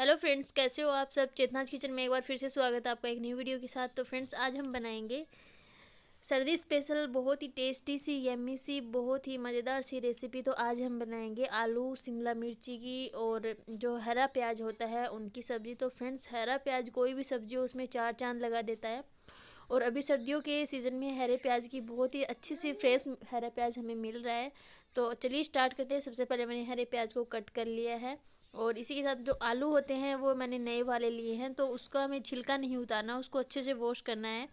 Hello friends कैसे हो आप सब चेतनाज किचन में एक बार फिर से स्वागत है आपका एक न्यू वीडियो के साथ तो फ्रेंड्स आज हम बनाएंगे सर्दी स्पेशल बहुत ही टेस्टी सी यम्मी सी बहुत ही मज़ेदार सी रेसिपी तो आज हम बनाएंगे आलू शिमला मिर्ची की और जो हरा प्याज होता है उनकी सब्ज़ी तो फ्रेंड्स हरा प्याज कोई भी सब्ज़ी हो उसमें चार चांद लगा देता है और अभी सर्दियों के सीज़न में हरे प्याज की बहुत ही अच्छी सी फ्रेश हरा प्याज हमें मिल रहा है तो चलिए स्टार्ट करते हैं सबसे पहले मैंने हरे प्याज को कट कर लिया है और इसी के साथ जो आलू होते हैं वो मैंने नए वाले लिए हैं तो उसका हमें छिलका नहीं उतारना उसको अच्छे से वॉश करना है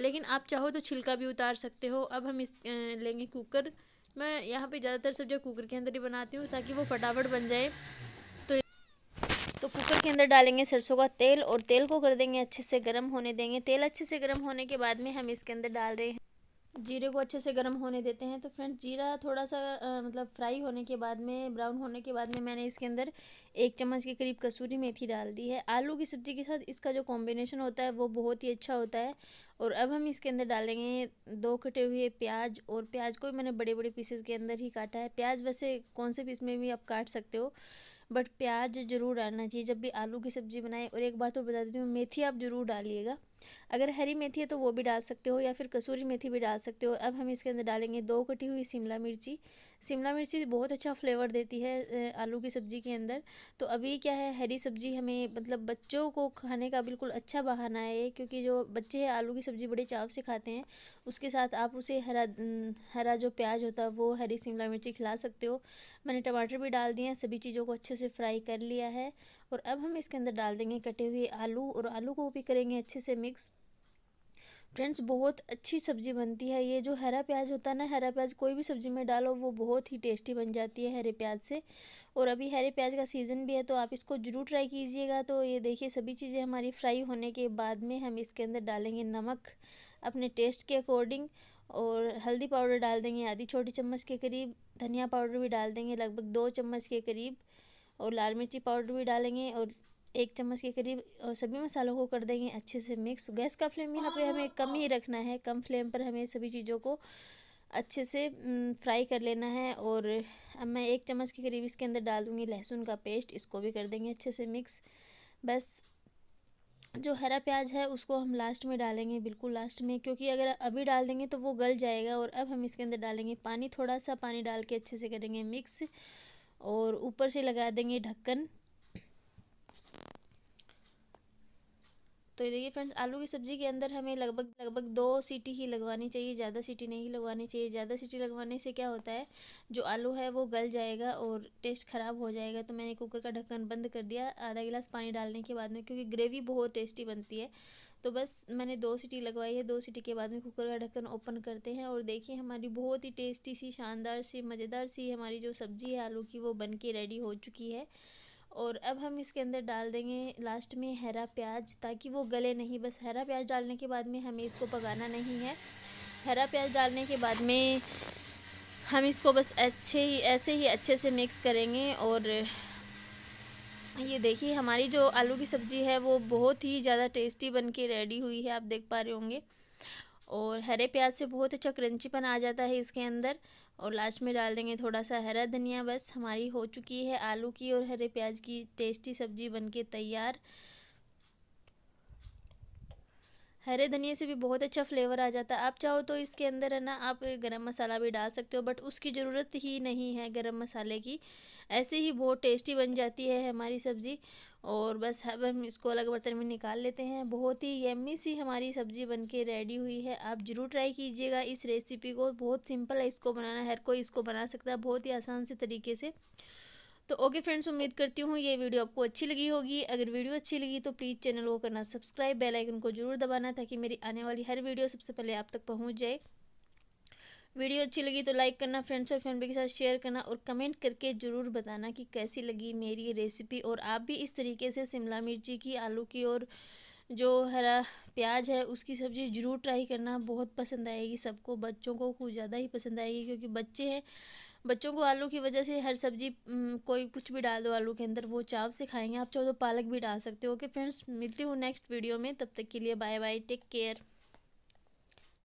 लेकिन आप चाहो तो छिलका भी उतार सकते हो अब हम इस लेंगे कुकर मैं यहाँ पे ज़्यादातर सब्जियाँ कुकर के अंदर ही बनाती हूँ ताकि वो फटाफट बन जाए तो तो कुकर के अंदर डालेंगे सरसों का तेल और तेल को कर देंगे अच्छे से गर्म होने देंगे तेल अच्छे से गर्म होने के बाद में हम इसके अंदर डाल रहे हैं जीरे को अच्छे से गर्म होने देते हैं तो फ्रेंड्स जीरा थोड़ा सा आ, मतलब फ्राई होने के बाद में ब्राउन होने के बाद में मैंने इसके अंदर एक चम्मच के करीब कसूरी मेथी डाल दी है आलू की सब्ज़ी के साथ इसका जो कॉम्बिनेशन होता है वो बहुत ही अच्छा होता है और अब हम इसके अंदर डालेंगे दो कटे हुए प्याज और प्याज को मैंने बड़े बड़े पीसेस के अंदर ही काटा है प्याज वैसे कौन से पीस में भी आप काट सकते हो बट प्याज ज़रूर डालना चाहिए जब भी आलू की सब्ज़ी बनाएं और एक बात और बता देती हूँ मेथी आप ज़रूर डालिएगा अगर हरी मेथी है तो वो भी डाल सकते हो या फिर कसूरी मेथी भी डाल सकते हो अब हम इसके अंदर डालेंगे दो कटी हुई शिमला मिर्ची शिमला मिर्ची बहुत अच्छा फ्लेवर देती है आलू की सब्ज़ी के अंदर तो अभी क्या है हरी सब्ज़ी हमें मतलब बच्चों को खाने का बिल्कुल अच्छा बहाना है क्योंकि जो बच्चे हैं आलू की सब्ज़ी बड़े चाव से खाते हैं उसके साथ आप उसे हरा हरा जो प्याज होता है वो हरी शिमला मिर्ची खिला सकते हो मैंने टमाटर भी डाल दिए हैं सभी चीज़ों को अच्छे से फ्राई कर लिया है और अब हम इसके अंदर डाल देंगे कटे हुए आलू और आलू को भी करेंगे अच्छे से मिक्स फ्रेंड्स बहुत अच्छी सब्ज़ी बनती है ये जो हरा प्याज होता है ना हरा प्याज कोई भी सब्ज़ी में डालो वो बहुत ही टेस्टी बन जाती है हरे प्याज से और अभी हरे प्याज का सीज़न भी है तो आप इसको ज़रूर ट्राई कीजिएगा तो ये देखिए सभी चीज़ें हमारी फ्राई होने के बाद में हम इसके अंदर डालेंगे नमक अपने टेस्ट के अकॉर्डिंग और हल्दी पाउडर डाल देंगे आधी छोटी चम्मच के करीब धनिया पाउडर भी डाल देंगे लगभग दो चम्मच के करीब और लाल मिर्ची पाउडर भी डालेंगे और एक चम्मच के करीब और सभी मसालों को कर देंगे अच्छे से मिक्स गैस का फ्लेम यहाँ पे हाँ, हमें कम ही हाँ। रखना है कम फ्लेम पर हमें सभी चीज़ों को अच्छे से फ्राई कर लेना है और अब मैं एक चम्मच के करीब इसके अंदर डाल दूँगी लहसुन का पेस्ट इसको भी कर देंगे अच्छे से मिक्स बस जो हरा प्याज है उसको हम लास्ट में डालेंगे बिल्कुल लास्ट में क्योंकि अगर अभी डाल देंगे तो वो गल जाएगा और अब हम इसके अंदर डालेंगे पानी थोड़ा सा पानी डाल के अच्छे से करेंगे मिक्स और ऊपर से लगा देंगे ढक्कन तो ये देखिए फ्रेंड्स आलू की सब्ज़ी के अंदर हमें लगभग लगभग दो सीटी ही लगवानी चाहिए ज़्यादा सीटी नहीं लगवानी चाहिए ज़्यादा सीटी लगवाने से क्या होता है जो आलू है वो गल जाएगा और टेस्ट ख़राब हो जाएगा तो मैंने कुकर का ढक्कन बंद कर दिया आधा गिलास पानी डालने के बाद में क्योंकि ग्रेवी बहुत टेस्टी बनती है तो बस मैंने दो सीटी लगवाई है दो सीटी के बाद में कुकर का ढक्कन ओपन करते हैं और देखिए हमारी बहुत ही टेस्टी सी शानदार सी मज़ेदार सी हमारी जो सब्ज़ी है आलू की वो बन के रेडी हो चुकी है और अब हम इसके अंदर डाल देंगे लास्ट में हरा प्याज ताकि वो गले नहीं बस हरा प्याज डालने के बाद में हमें इसको पकाना नहीं है हरा प्याज डालने के बाद में हम इसको बस अच्छे ही ऐसे ही अच्छे से मिक्स करेंगे और ये देखिए हमारी जो आलू की सब्ज़ी है वो बहुत ही ज़्यादा टेस्टी बन के रेडी हुई है आप देख पा रहे होंगे और हरे प्याज से बहुत अच्छा क्रंचीपन आ जाता है इसके अंदर और लास्ट में डाल देंगे थोड़ा सा हरा धनिया बस हमारी हो चुकी है आलू की और हरे प्याज की टेस्टी सब्जी बनके तैयार हरे धनिया से भी बहुत अच्छा फ्लेवर आ जाता है आप चाहो तो इसके अंदर है ना आप गरम मसाला भी डाल सकते हो बट उसकी ज़रूरत ही नहीं है गरम मसाले की ऐसे ही बहुत टेस्टी बन जाती है हमारी सब्ज़ी और बस अब हम इसको अलग बर्तन में निकाल लेते हैं बहुत ही यम्मी सी हमारी सब्ज़ी बन के रेडी हुई है आप ज़रूर ट्राई कीजिएगा इस रेसिपी को बहुत सिंपल है इसको बनाना हर कोई इसको बना सकता है बहुत ही आसान से तरीके से तो ओके फ्रेंड्स उम्मीद करती हूँ ये वीडियो आपको अच्छी लगी होगी अगर वीडियो अच्छी लगी तो प्लीज़ चैनल को करना सब्सक्राइब बेल आइकन को जरूर दबाना ताकि मेरी आने वाली हर वीडियो सबसे पहले आप तक पहुँच जाए वीडियो अच्छी लगी तो लाइक करना फ्रेंड्स और फैमिली के साथ शेयर करना और कमेंट करके ज़रूर बताना कि कैसी लगी मेरी रेसिपी और आप भी इस तरीके से शिमला मिर्ची की आलू की और जो हरा प्याज है उसकी सब्ज़ी ज़रूर ट्राई करना बहुत पसंद आएगी सबको बच्चों को कुछ ज़्यादा ही पसंद आएगी क्योंकि बच्चे हैं बच्चों को आलू की वजह से हर सब्ज़ी कोई कुछ भी डाल दो आलू के अंदर वो चाव से खाएंगे आप चाहो तो पालक भी डाल सकते हो ओके फ्रेंड्स मिलती हूँ नेक्स्ट वीडियो में तब तक के लिए बाय बाय टेक केयर